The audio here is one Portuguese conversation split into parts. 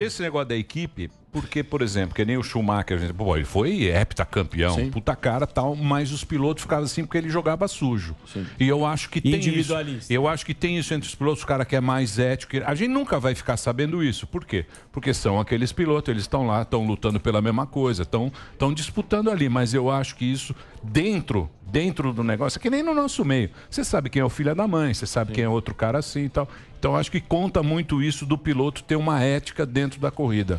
Esse negócio da equipe, porque, por exemplo, que nem o Schumacher, gente, pô, ele foi heptacampeão, Sim. puta cara tal, mas os pilotos ficavam assim porque ele jogava sujo. Sim. E eu acho que tem isso. Eu acho que tem isso entre os pilotos, o cara que é mais ético. A gente nunca vai ficar sabendo isso. Por quê? Porque são aqueles pilotos, eles estão lá, estão lutando pela mesma coisa, estão disputando ali. Mas eu acho que isso, dentro dentro do negócio, é que nem no nosso meio. Você sabe quem é o filho da mãe, você sabe Sim. quem é outro cara assim e tal. Então acho que conta muito isso do piloto ter uma ética dentro da corrida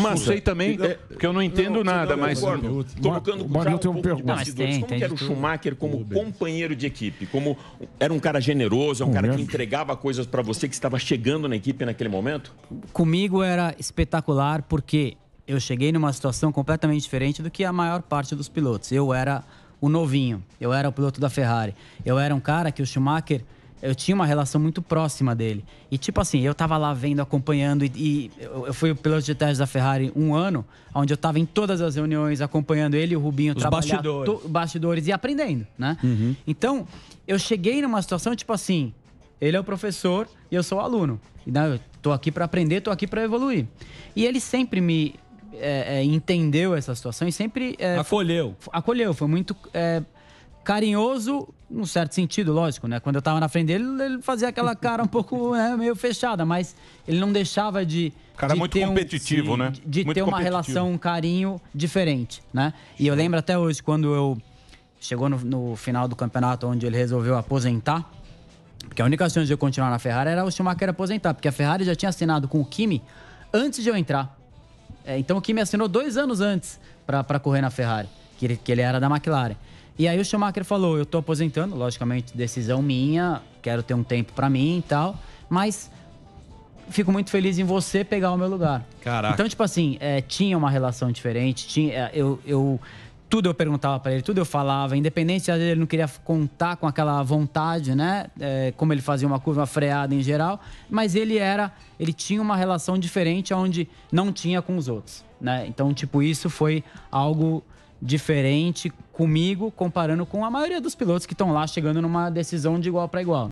mas sei também, é porque eu não entendo não, nada, mas... colocando tocando com eu um pouco pergunta tem, Como tem, era o Schumacher como companheiro de equipe? Como era um cara generoso, é um cara que entregava coisas para você que estava chegando na equipe naquele momento? Comigo era espetacular, porque eu cheguei numa situação completamente diferente do que a maior parte dos pilotos. Eu era o novinho, eu era o piloto da Ferrari. Eu era um cara que o Schumacher eu tinha uma relação muito próxima dele. E tipo assim, eu tava lá vendo, acompanhando, e, e eu, eu, fui o piloto de da Ferrari um ano, onde eu tava em todas as reuniões, acompanhando ele e o Rubinho, Os bastidores. To, bastidores e aprendendo, né? Uhum. Então, eu cheguei numa situação, tipo assim, ele é o professor e eu sou o aluno. E, né, eu tô aqui para aprender, tô aqui para evoluir. E ele sempre me é, é, entendeu essa situação e sempre... É, acolheu. acolheu, foi muito é, carinhoso, num certo sentido, lógico, né? Quando eu tava na frente dele, ele fazia aquela cara um pouco né, meio fechada, mas ele não deixava de. Cara de muito competitivo, um, né? De, muito ter uma relação, um carinho diferente, né? E eu lembro até hoje, quando eu. Chegou no, no final do campeonato, onde ele resolveu aposentar. Porque a única chance de eu continuar na Ferrari era o Schumacher aposentar, porque a Ferrari já tinha assinado com o Kimi antes de eu entrar. É, então o Kimi assinou dois anos antes para correr na Ferrari, que ele, que ele era da McLaren. E aí o Schumacher falou: eu tô aposentando, logicamente, decisão minha, quero ter um tempo para mim e tal, mas fico muito feliz em você pegar o meu lugar. Caraca. Então, tipo assim, é, tinha uma relação diferente, tinha, é, eu, eu tudo eu perguntava para ele, tudo eu falava, independente se ele não queria contar com aquela vontade, né? É, como ele fazia uma curva freada em geral, mas ele era, ele tinha uma relação diferente onde não tinha com os outros, né? Então, tipo, isso foi algo diferente comigo comparando com a maioria dos pilotos que estão lá chegando numa decisão de igual para igual.